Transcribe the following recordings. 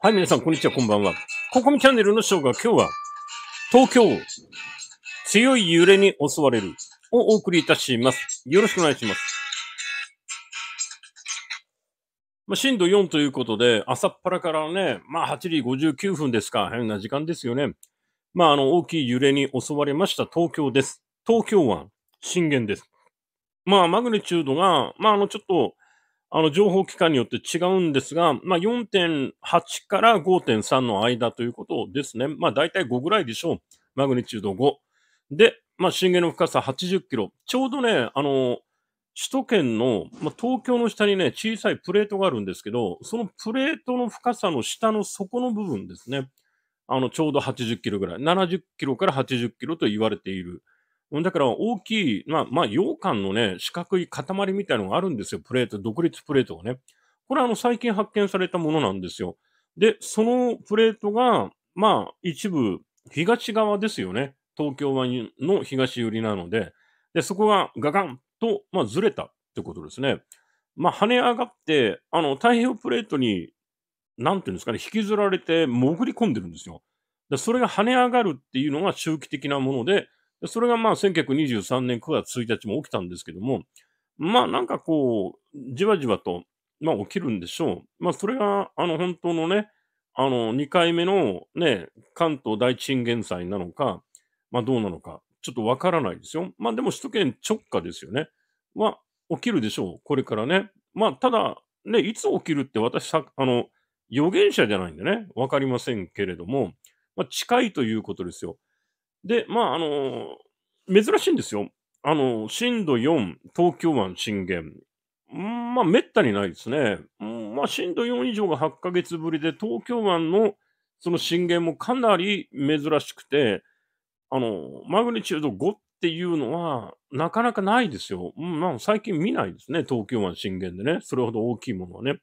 はい、皆さん、こんにちは、こんばんは。ココミチャンネルのショーが今日は、東京、強い揺れに襲われる、をお送りいたします。よろしくお願いします。まあ、震度4ということで、朝っぱらからね、まあ、8時59分ですか。変な時間ですよね。まあ、あの、大きい揺れに襲われました東京です。東京湾、震源です。まあ、マグニチュードが、まあ、あの、ちょっと、あの、情報機関によって違うんですが、まあ、4.8から5.3の間ということですね。まあ、大体5ぐらいでしょう。マグニチュード5。で、まあ、震源の深さ80キロ。ちょうどね、あの、首都圏の、まあ、東京の下にね、小さいプレートがあるんですけど、そのプレートの深さの下の底の部分ですね。あの、ちょうど80キロぐらい。70キロから80キロと言われている。だから大きい、まあ、まあ、羊羹のね、四角い塊みたいのがあるんですよ。プレート、独立プレートがね。これあの、最近発見されたものなんですよ。で、そのプレートが、まあ、一部、東側ですよね。東京湾の東寄りなので、で、そこがガガンと、まあ、ずれたってことですね。まあ、跳ね上がって、あの、太平洋プレートに、なんていうんですかね、引きずられて潜り込んでるんですよ。それが跳ね上がるっていうのが周期的なもので、それがまあ1923年9月1日も起きたんですけども、まあなんかこう、じわじわと、まあ起きるんでしょう。まあそれが、あの本当のね、あの2回目のね、関東大震源祭なのか、まあどうなのか、ちょっとわからないですよ。まあでも首都圏直下ですよね。まあ起きるでしょう。これからね。まあただ、ね、いつ起きるって私、あの、予言者じゃないんでね、わかりませんけれども、まあ近いということですよ。で、まあ、あのー、珍しいんですよ。あのー、震度4、東京湾震源。んまあ、めったにないですね。んまあ、震度4以上が8ヶ月ぶりで、東京湾のその震源もかなり珍しくて、あのー、マグニチュード5っていうのは、なかなかないですよ。うん、まあ、最近見ないですね。東京湾震源でね。それほど大きいものはね。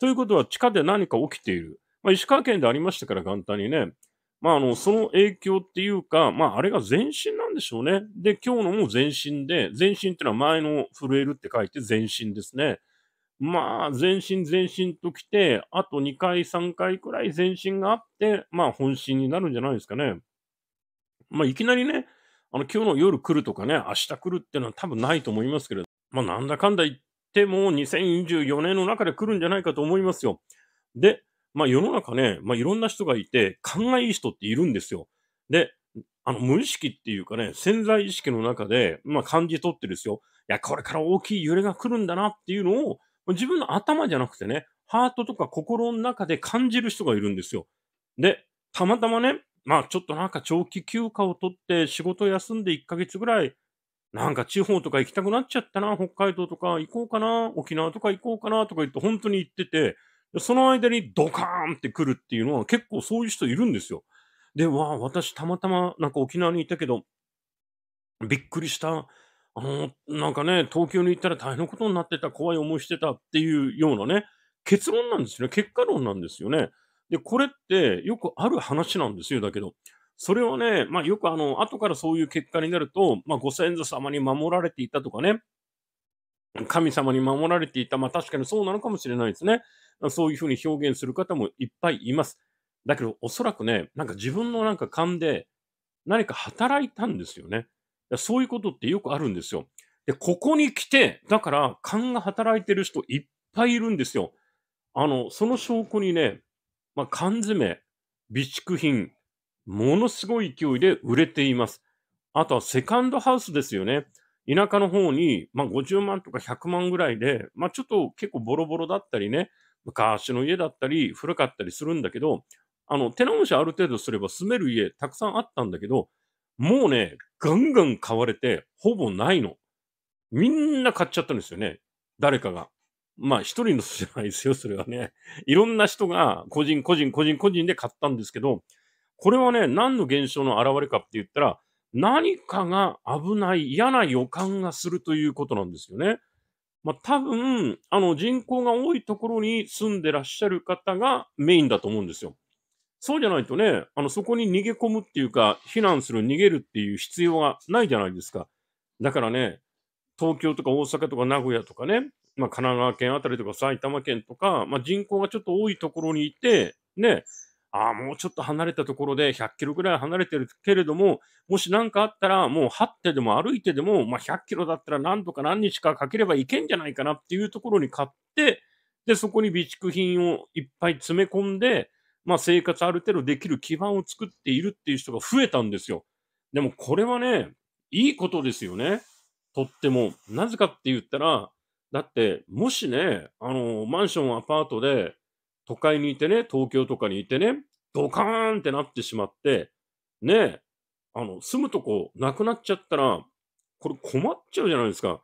ということは、地下で何か起きている。まあ、石川県でありましたから、簡単にね。まあ、あの、その影響っていうか、まあ、あれが全身なんでしょうね。で、今日のも全身で、全身ってのは前の震えるって書いて全身ですね。まあ、全身全身ときて、あと2回、3回くらい全身があって、まあ、本心になるんじゃないですかね。まあ、いきなりね、あの、今日の夜来るとかね、明日来るっていうのは多分ないと思いますけれど、まあ、なんだかんだ言っても、2024年の中で来るんじゃないかと思いますよ。で、まあ世の中ね、まあいろんな人がいて、勘がいい人っているんですよ。で、あの、無意識っていうかね、潜在意識の中で、まあ感じ取ってですよ。いや、これから大きい揺れが来るんだなっていうのを、自分の頭じゃなくてね、ハートとか心の中で感じる人がいるんですよ。で、たまたまね、まあちょっとなんか長期休暇を取って仕事休んで1ヶ月ぐらい、なんか地方とか行きたくなっちゃったな、北海道とか行こうかな、沖縄とか行こうかなとか言って本当に行ってて、その間にドカーンって来るっていうのは結構そういう人いるんですよ。で、わあ、私たまたまなんか沖縄にいたけど、びっくりした。あの、なんかね、東京に行ったら大変なことになってた、怖い思いしてたっていうようなね、結論なんですよね。結果論なんですよね。で、これってよくある話なんですよ。だけど、それはね、まあよくあの、後からそういう結果になると、まあご先祖様に守られていたとかね、神様に守られていた。まあ確かにそうなのかもしれないですね。そういうふうに表現する方もいっぱいいます。だけどおそらくね、なんか自分のなんか勘で何か働いたんですよね。そういうことってよくあるんですよ。で、ここに来て、だから勘が働いてる人いっぱいいるんですよ。あの、その証拠にね、まあ、缶詰、備蓄品、ものすごい勢いで売れています。あとはセカンドハウスですよね。田舎の方に、まあ、50万とか100万ぐらいで、まあ、ちょっと結構ボロボロだったりね、昔の家だったり、古かったりするんだけど、あの、手直しある程度すれば住める家たくさんあったんだけど、もうね、ガンガン買われて、ほぼないの。みんな買っちゃったんですよね。誰かが。まあ、一人の人じゃないですよ、それはね。いろんな人が、個人、個人、個人、個人で買ったんですけど、これはね、何の現象の表れかって言ったら、何かが危ない、嫌な予感がするということなんですよね。まあ、多分、あの、人口が多いところに住んでらっしゃる方がメインだと思うんですよ。そうじゃないとね、あの、そこに逃げ込むっていうか、避難する、逃げるっていう必要がないじゃないですか。だからね、東京とか大阪とか名古屋とかね、まあ、神奈川県あたりとか埼玉県とか、まあ、人口がちょっと多いところにいて、ね、ああ、もうちょっと離れたところで100キロぐらい離れてるけれども、もし何かあったら、もう張ってでも歩いてでも、まあ、100キロだったら何とか何日かかければいけんじゃないかなっていうところに買って、で、そこに備蓄品をいっぱい詰め込んで、まあ、生活ある程度できる基盤を作っているっていう人が増えたんですよ。でもこれはね、いいことですよね。とっても。なぜかって言ったら、だって、もしね、あの、マンション、アパートで、都会にいてね、東京とかにいてね、ドカーンってなってしまって、ね、あの、住むとこなくなっちゃったら、これ困っちゃうじゃないですか。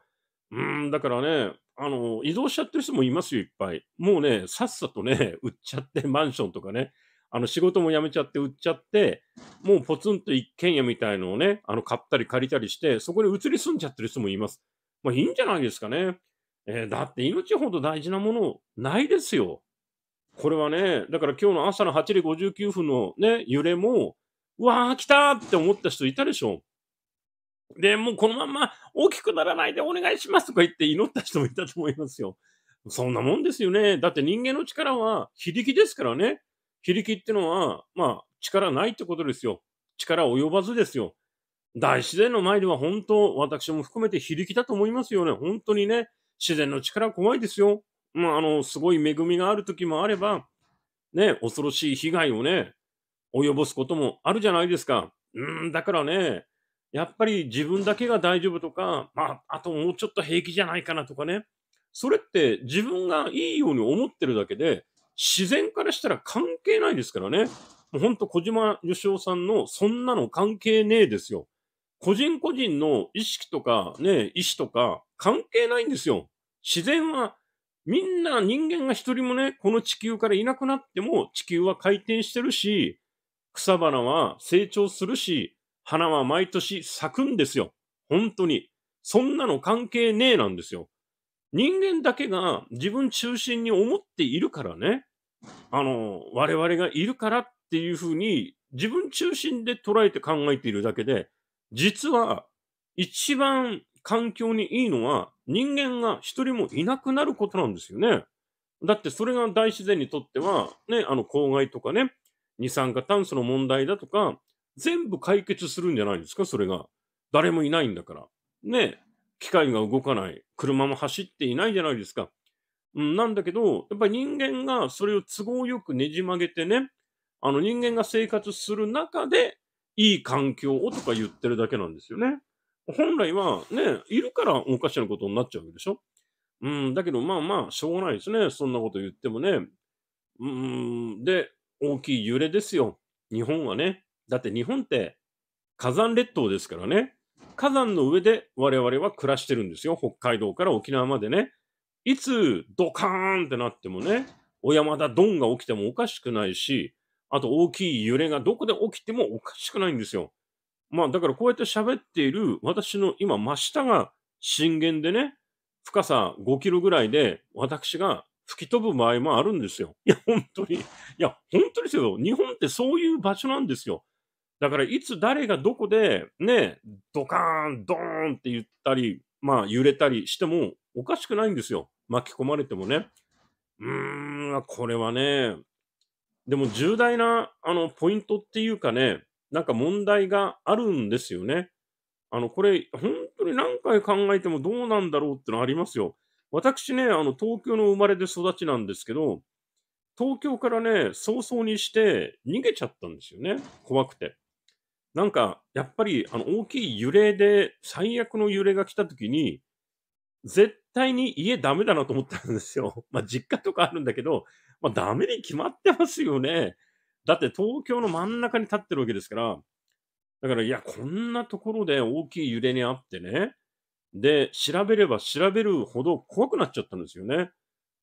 うん、だからね、あの、移動しちゃってる人もいますよ、いっぱい。もうね、さっさとね、売っちゃって、マンションとかね、あの、仕事も辞めちゃって売っちゃって、もうポツンと一軒家みたいのをね、あの、買ったり借りたりして、そこに移り住んじゃってる人もいます。まあ、いいんじゃないですかね。えー、だって命ほど大事なものないですよ。これはね、だから今日の朝の8時59分のね、揺れも、うわー、来たって思った人いたでしょ。で、もうこのまま大きくならないでお願いしますとか言って祈った人もいたと思いますよ。そんなもんですよね。だって人間の力は非力ですからね。非力ってのは、まあ、力ないってことですよ。力及ばずですよ。大自然の前では本当、私も含めて非力だと思いますよね。本当にね、自然の力怖いですよ。まあ、あの、すごい恵みがある時もあれば、ね、恐ろしい被害をね、及ぼすこともあるじゃないですか。うん、だからね、やっぱり自分だけが大丈夫とか、まあ、あともうちょっと平気じゃないかなとかね、それって自分がいいように思ってるだけで、自然からしたら関係ないですからね。もうほんと小島よしおさんのそんなの関係ねえですよ。個人個人の意識とかね、意思とか関係ないんですよ。自然はみんな人間が一人もね、この地球からいなくなっても地球は回転してるし、草花は成長するし、花は毎年咲くんですよ。本当に。そんなの関係ねえなんですよ。人間だけが自分中心に思っているからね、あの、我々がいるからっていうふうに自分中心で捉えて考えているだけで、実は一番環境にいいのは人間が一人もいなくなることなんですよね。だってそれが大自然にとっては、ね、あの、公害とかね、二酸化炭素の問題だとか、全部解決するんじゃないですか、それが。誰もいないんだから。ね、機械が動かない、車も走っていないじゃないですか。うん、なんだけど、やっぱり人間がそれを都合よくねじ曲げてね、あの人間が生活する中で、いい環境をとか言ってるだけなんですよね。本来はね、いるからおかしなことになっちゃうわけでしょうん、だけどまあまあ、しょうがないですね。そんなこと言ってもね。うん、で、大きい揺れですよ。日本はね。だって日本って火山列島ですからね。火山の上で我々は暮らしてるんですよ。北海道から沖縄までね。いつドカーンってなってもね、小山田ドンが起きてもおかしくないし、あと大きい揺れがどこで起きてもおかしくないんですよ。まあ、だからこうやって喋っている私の今真下が震源でね、深さ5キロぐらいで私が吹き飛ぶ場合もあるんですよ。いや、本当に。いや、本当ですよ。日本ってそういう場所なんですよ。だから、いつ誰がどこで、ね、ドカーン、ドーンって言ったり、まあ、揺れたりしてもおかしくないんですよ。巻き込まれてもね。うーん、これはね、でも重大な、あの、ポイントっていうかね、なんか問題があるんですよね。あの、これ、本当に何回考えてもどうなんだろうってのありますよ。私ね、あの、東京の生まれで育ちなんですけど、東京からね、早々にして逃げちゃったんですよね。怖くて。なんか、やっぱり、あの、大きい揺れで、最悪の揺れが来た時に、絶対に家ダメだなと思ったんですよ。まあ、実家とかあるんだけど、まあ、ダメに決まってますよね。だって東京の真ん中に立ってるわけですから、だから、いや、こんなところで大きい揺れにあってね、で、調べれば調べるほど怖くなっちゃったんですよね。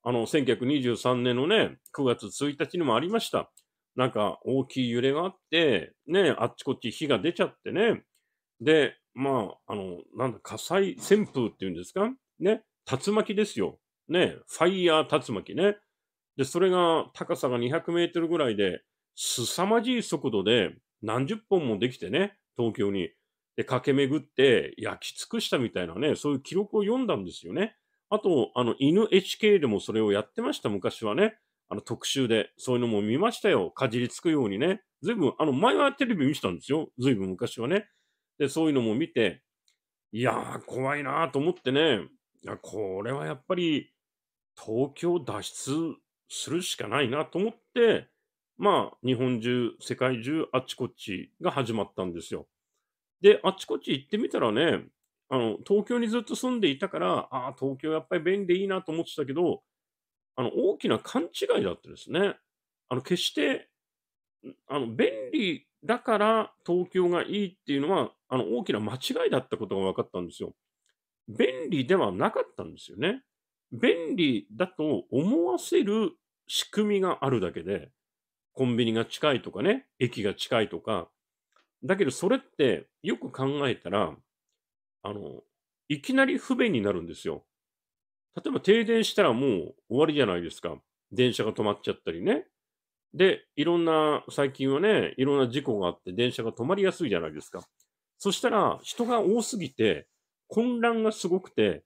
あの、1923年のね、9月1日にもありました。なんか、大きい揺れがあって、ね、あっちこっち火が出ちゃってね、で、まあ、あの、なんだ、火災旋風っていうんですかね、竜巻ですよ。ね、ファイヤー竜巻ね。で、それが高さが200メートルぐらいで、凄まじい速度で何十本もできてね、東京に。で、駆け巡って焼き尽くしたみたいなね、そういう記録を読んだんですよね。あと、あの、犬 HK でもそれをやってました、昔はね。あの、特集で。そういうのも見ましたよ。かじりつくようにね。ずいぶん、あの、前はテレビ見てたんですよ。ずいぶん昔はね。で、そういうのも見て、いやー、怖いなーと思ってね。いや、これはやっぱり、東京脱出するしかないなと思って、まあ、日本中、世界中、あっちこっちが始まったんですよ。で、あっちこっち行ってみたらね、あの、東京にずっと住んでいたから、ああ、東京やっぱり便利でいいなと思ってたけど、あの、大きな勘違いだったですね。あの、決して、あの、便利だから東京がいいっていうのは、あの、大きな間違いだったことが分かったんですよ。便利ではなかったんですよね。便利だと思わせる仕組みがあるだけで、コンビニが近いとかね、駅が近いとか。だけどそれってよく考えたら、あの、いきなり不便になるんですよ。例えば停電したらもう終わりじゃないですか。電車が止まっちゃったりね。で、いろんな、最近はね、いろんな事故があって電車が止まりやすいじゃないですか。そしたら人が多すぎて、混乱がすごくて、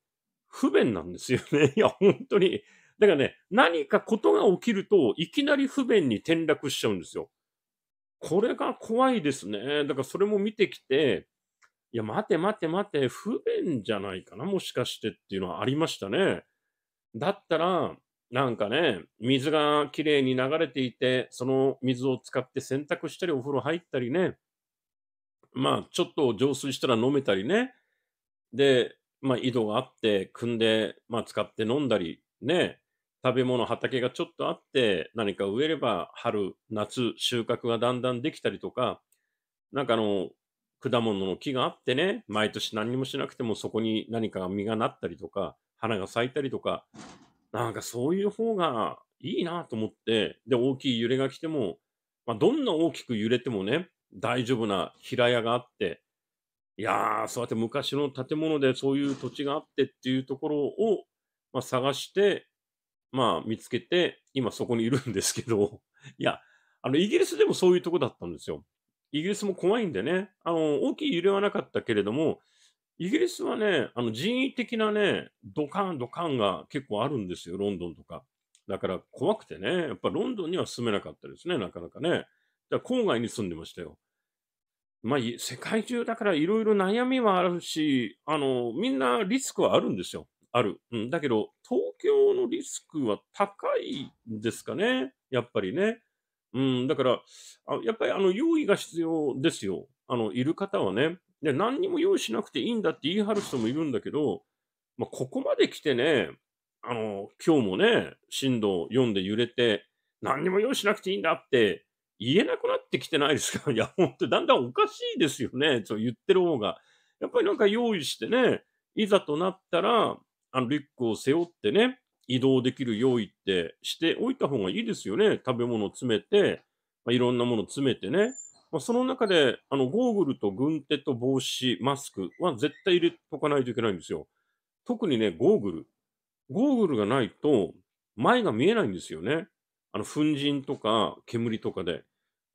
不便なんですよね。いや、本当に。だからね、何かことが起きると、いきなり不便に転落しちゃうんですよ。これが怖いですね。だからそれも見てきて、いや、待て待て待て、不便じゃないかな、もしかしてっていうのはありましたね。だったら、なんかね、水がきれいに流れていて、その水を使って洗濯したり、お風呂入ったりね、まあ、ちょっと浄水したら飲めたりね、で、まあ、井戸があって、汲んで、まあ、使って飲んだり、ね、食べ物、畑がちょっとあって、何か植えれば春、夏、収穫がだんだんできたりとか、なんかあの、果物の木があってね、毎年何もしなくてもそこに何か実がなったりとか、花が咲いたりとか、なんかそういう方がいいなと思って、で、大きい揺れが来ても、まあ、どんな大きく揺れてもね、大丈夫な平屋があって、いやー、そうやって昔の建物でそういう土地があってっていうところを、まあ、探して、まあ見つけて、今そこにいるんですけど、いや、あの、イギリスでもそういうとこだったんですよ。イギリスも怖いんでね、あの、大きい揺れはなかったけれども、イギリスはね、あの人為的なね、ドカンドカンが結構あるんですよ、ロンドンとか。だから怖くてね、やっぱロンドンには住めなかったですね、なかなかね。だから郊外に住んでましたよ。まあ、世界中だからいろいろ悩みはあるし、あの、みんなリスクはあるんですよ。ある。うん、だけど、東京のリスクは高いんですかね、やっぱりね。うん、だから、あやっぱりあの用意が必要ですよ。あの、いる方はね。で、何にも用意しなくていいんだって言い張る人もいるんだけど、まあ、ここまで来てね、あの、今日もね、震度4で揺れて、何にも用意しなくていいんだって言えなくなってきてないですか いや、本当だんだんおかしいですよね。そう言ってる方が。やっぱりなんか用意してね、いざとなったら、あのリュックを背負ってね、移動できる用意ってしておいた方がいいですよね。食べ物詰めて、まあ、いろんなもの詰めてね。まあ、その中で、あの、ゴーグルと軍手と帽子、マスクは絶対入れとかないといけないんですよ。特にね、ゴーグル。ゴーグルがないと、前が見えないんですよね。あの、粉塵とか煙とかで。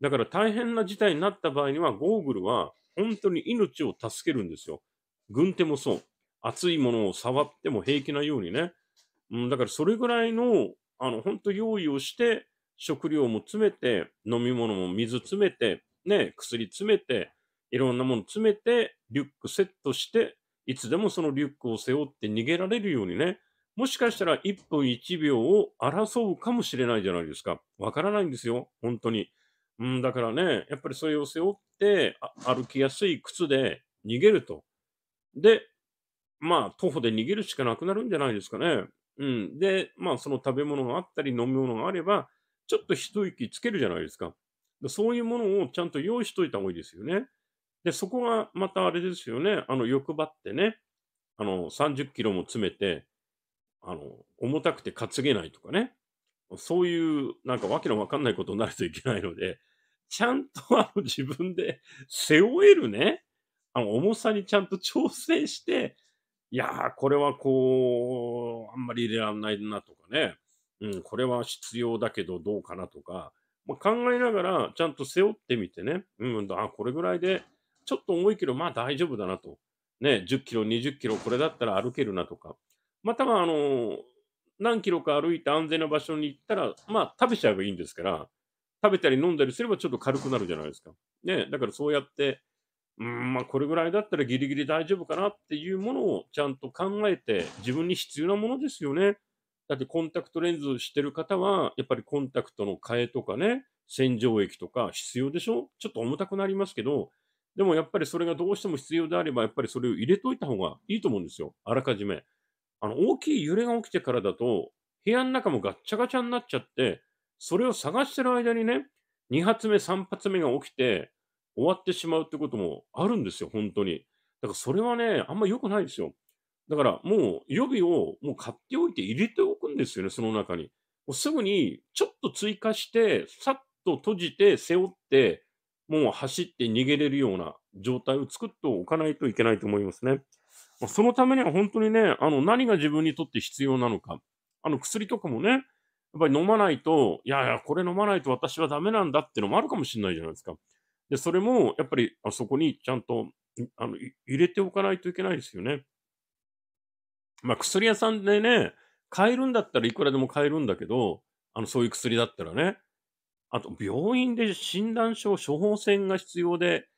だから大変な事態になった場合には、ゴーグルは本当に命を助けるんですよ。軍手もそう。熱いものを触っても平気なようにね。うん、だからそれぐらいの、あの、本当用意をして、食料も詰めて、飲み物も水詰めて、ね、薬詰めて、いろんなもの詰めて、リュックセットして、いつでもそのリュックを背負って逃げられるようにね、もしかしたら1分1秒を争うかもしれないじゃないですか。わからないんですよ、本当に。うん、だからね、やっぱりそれを背負って、歩きやすい靴で逃げると。で、まあ、徒歩で逃げるしかなくなるんじゃないですかね。うん。で、まあ、その食べ物があったり、飲み物があれば、ちょっと一息つけるじゃないですか。そういうものをちゃんと用意しといた方がいいですよね。で、そこがまたあれですよね。あの、欲張ってね、あの、30キロも詰めて、あの、重たくて担げないとかね。そういう、なんかわけのわかんないことになるといけないので、ちゃんとあの自分で背負えるね、あの重さにちゃんと調整して、いやこれはこう、あんまり入れられないなとかね、うん、これは必要だけどどうかなとか、まあ、考えながらちゃんと背負ってみてね、うん、あ、これぐらいで、ちょっと重いけど、まあ大丈夫だなと。ね、10キロ、20キロ、これだったら歩けるなとか。または、あのー、何キロか歩いて安全な場所に行ったら、まあ食べちゃえばいいんですから、食べたり飲んだりすればちょっと軽くなるじゃないですか。ね、だからそうやって、うん、まあ、これぐらいだったらギリギリ大丈夫かなっていうものをちゃんと考えて、自分に必要なものですよね。だってコンタクトレンズしてる方は、やっぱりコンタクトの替えとかね、洗浄液とか必要でしょちょっと重たくなりますけど、でもやっぱりそれがどうしても必要であれば、やっぱりそれを入れといた方がいいと思うんですよ。あらかじめ。あの、大きい揺れが起きてからだと、部屋の中もガッチャガチャになっちゃって、それを探してる間にね、2発目、3発目が起きて、終わってしまうってこともあるんですよ、本当に。だからそれはね、あんま良くないですよ。だからもう予備をもう買っておいて入れておくんですよね、その中に。もうすぐにちょっと追加して、さっと閉じて、背負って、もう走って逃げれるような状態を作っておかないといけないと思いますね。まあ、そのためには本当にね、あの何が自分にとって必要なのか。あの薬とかもね、やっぱり飲まないと、いやいや、これ飲まないと私はダメなんだってのもあるかもしれないじゃないですか。で、それも、やっぱり、あそこにちゃんと、あの、入れておかないといけないですよね。まあ、薬屋さんでね、買えるんだったらいくらでも買えるんだけど、あの、そういう薬だったらね。あと、病院で診断書、処方箋が必要で、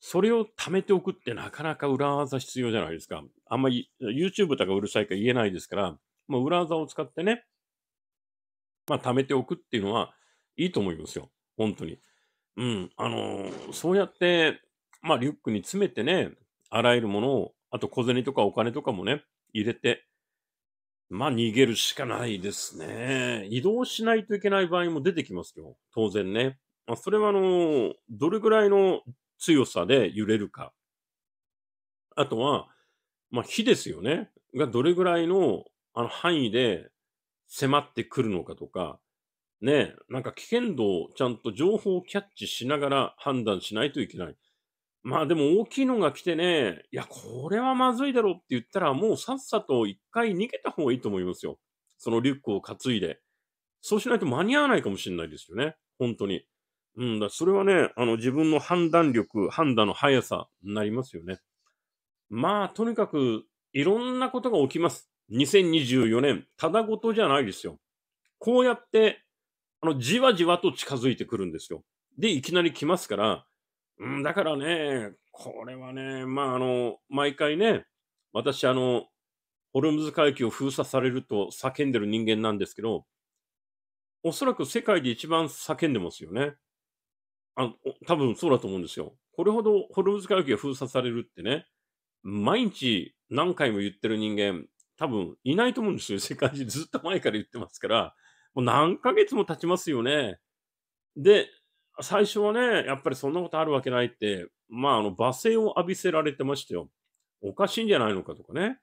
それを貯めておくってなかなか裏技必要じゃないですか。あんまり YouTube とかうるさいから言えないですから、もう裏技を使ってね、まあ、貯めておくっていうのはいいと思いますよ。本当に。うん、あのー、そうやって、まあ、リュックに詰めてね、あらゆるものを、あと小銭とかお金とかもね、入れて、まあ、逃げるしかないですね。移動しないといけない場合も出てきますよ。当然ね。まあ、それは、あのー、どれぐらいの強さで揺れるか。あとは、まあ、火ですよね。がどれぐらいのあの範囲で迫ってくるのかとか、ね、なんか危険度をちゃんと情報をキャッチしながら判断しないといけない。まあでも大きいのが来てね、いや、これはまずいだろうって言ったら、もうさっさと一回逃げた方がいいと思いますよ。そのリュックを担いで。そうしないと間に合わないかもしれないですよね。本当に。うん、だそれはね、あの自分の判断力、判断の速さになりますよね。まあ、とにかく、いろんなことが起きます。2024年、ただごとじゃないですよ。こうやってあの、じわじわと近づいてくるんですよ。で、いきなり来ますから、ん、だからね、これはね、まあ、あの、毎回ね、私、あの、ホルムズ海峡封鎖されると叫んでる人間なんですけど、おそらく世界で一番叫んでますよね。あ多分そうだと思うんですよ。これほどホルムズ海峡が封鎖されるってね、毎日何回も言ってる人間、多分いないと思うんですよ。世界中ずっと前から言ってますから、もう何ヶ月も経ちますよね。で、最初はね、やっぱりそんなことあるわけないって、まあ、あの、罵声を浴びせられてましたよ。おかしいんじゃないのかとかね。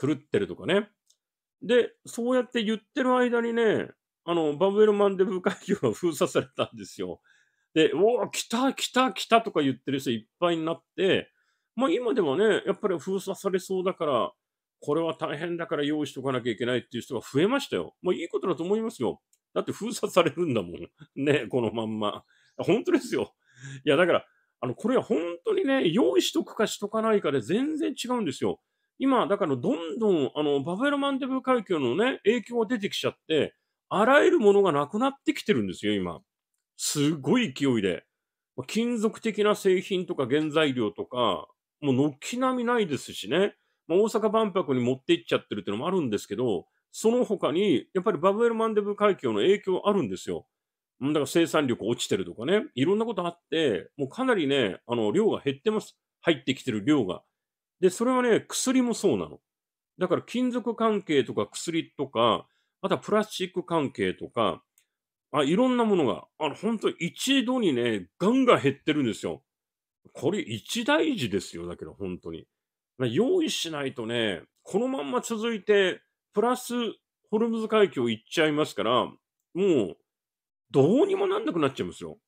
狂ってるとかね。で、そうやって言ってる間にね、あの、バブエルマンデブー会場が封鎖されたんですよ。で、おお、来た、来た、来たとか言ってる人いっぱいになって、まあ今ではね、やっぱり封鎖されそうだから、これは大変だから用意しとかなきゃいけないっていう人が増えましたよ。もういいことだと思いますよ。だって封殺されるんだもん。ね、このまんま。本当ですよ。いや、だから、あの、これは本当にね、用意しとくかしとかないかで全然違うんですよ。今、だからどんどん、あの、バフェロマンデブ海峡のね、影響が出てきちゃって、あらゆるものがなくなってきてるんですよ、今。すごい勢いで。金属的な製品とか原材料とか、もう軒並みないですしね。まあ、大阪万博に持っていっちゃってるっていうのもあるんですけど、その他に、やっぱりバブエル・マンデブ海峡の影響あるんですよ。だから生産力落ちてるとかね、いろんなことあって、もうかなりね、あの、量が減ってます。入ってきてる量が。で、それはね、薬もそうなの。だから金属関係とか薬とか、あとはプラスチック関係とか、あいろんなものが、あの、本当一度にね、ガンガン減ってるんですよ。これ一大事ですよ、だけど、本当に。用意しないとね、このまんま続いて、プラスホルムズ海峡行っちゃいますから、もう、どうにもなんなくなっちゃいますよ。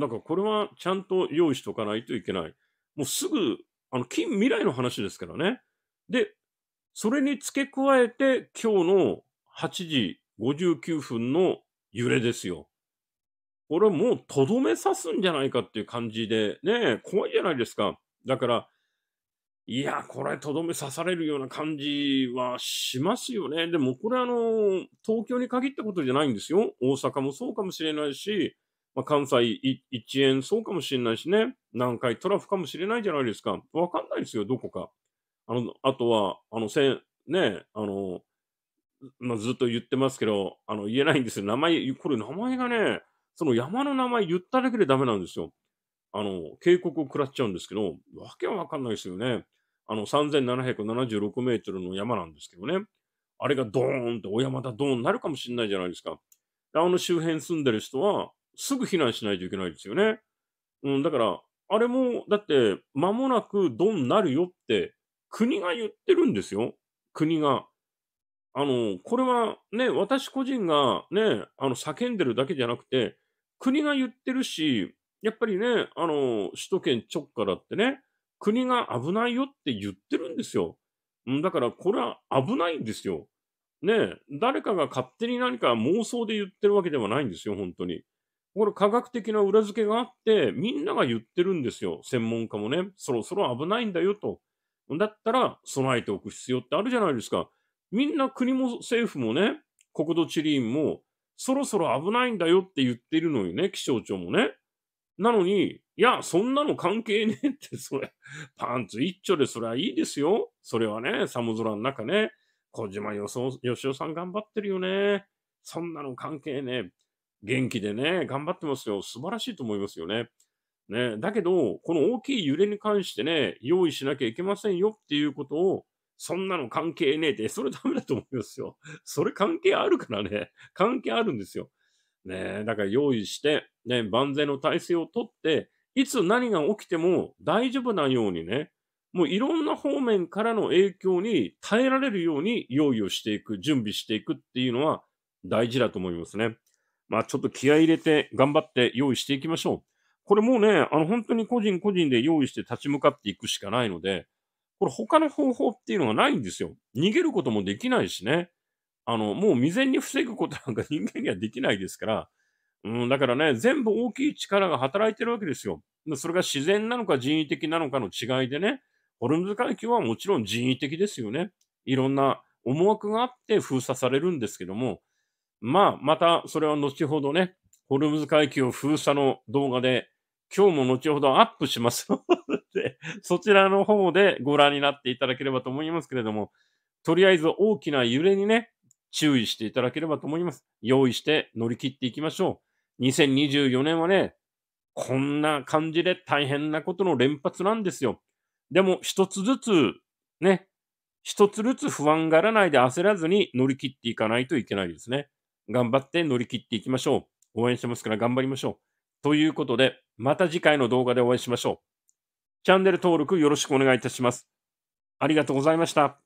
だからこれはちゃんと用意しておかないといけない。もうすぐ、あの、近未来の話ですからね。で、それに付け加えて、今日の8時59分の揺れですよ。これはもうとどめ刺すんじゃないかっていう感じで、ね、怖いじゃないですか。だから、いや、これ、とどめ刺されるような感じはしますよね。でも、これ、あの、東京に限ったことじゃないんですよ。大阪もそうかもしれないし、まあ、関西一円そうかもしれないしね。南海トラフかもしれないじゃないですか。わかんないですよ、どこか。あの、あとは、あの、せね、あの、まあ、ずっと言ってますけど、あの、言えないんですよ。名前、これ名前がね、その山の名前言っただけでダメなんですよ。あの、警告を食らっちゃうんですけど、わけはわかんないですよね。あの、3776メートルの山なんですけどね。あれがドーンって、お山だドーンになるかもしれないじゃないですか。あの周辺住んでる人は、すぐ避難しないといけないですよね。うん、だから、あれも、だって、間もなくドンなるよって、国が言ってるんですよ。国が。あの、これはね、私個人がね、あの、叫んでるだけじゃなくて、国が言ってるし、やっぱりね、あの、首都圏直下だってね、国が危ないよって言ってるんですよ。だからこれは危ないんですよ。ね誰かが勝手に何か妄想で言ってるわけではないんですよ、本当に。これ科学的な裏付けがあって、みんなが言ってるんですよ。専門家もね、そろそろ危ないんだよと。だったら備えておく必要ってあるじゃないですか。みんな国も政府もね、国土地理院も、そろそろ危ないんだよって言ってるのにね、気象庁もね。なのに、いや、そんなの関係ねえって、それ、パンツ一丁でそれはいいですよ。それはね、寒空の中ね、小島よそ、よしおさん頑張ってるよね。そんなの関係ねえ。元気でね、頑張ってますよ。素晴らしいと思いますよね。ね、だけど、この大きい揺れに関してね、用意しなきゃいけませんよっていうことを、そんなの関係ねえって、それダメだと思いますよ。それ関係あるからね、関係あるんですよ。ねだから用意して、ね、万全の体制をとって、いつ何が起きても大丈夫なようにね、もういろんな方面からの影響に耐えられるように用意をしていく、準備していくっていうのは大事だと思いますね。まあちょっと気合入れて頑張って用意していきましょう。これもうね、あの本当に個人個人で用意して立ち向かっていくしかないので、これ他の方法っていうのがないんですよ。逃げることもできないしね。あの、もう未然に防ぐことなんか人間にはできないですから、うん、だからね、全部大きい力が働いてるわけですよ。それが自然なのか人為的なのかの違いでね、ホルムズ海峡はもちろん人為的ですよね。いろんな思惑があって封鎖されるんですけども、まあ、またそれは後ほどね、ホルムズ海峡封鎖の動画で、今日も後ほどアップしますのでそちらの方でご覧になっていただければと思いますけれども、とりあえず大きな揺れにね、注意していただければと思います。用意して乗り切っていきましょう。2024年はね、こんな感じで大変なことの連発なんですよ。でも一つずつ、ね、一つずつ不安がらないで焦らずに乗り切っていかないといけないですね。頑張って乗り切っていきましょう。応援してますから頑張りましょう。ということで、また次回の動画でお会いしましょう。チャンネル登録よろしくお願いいたします。ありがとうございました。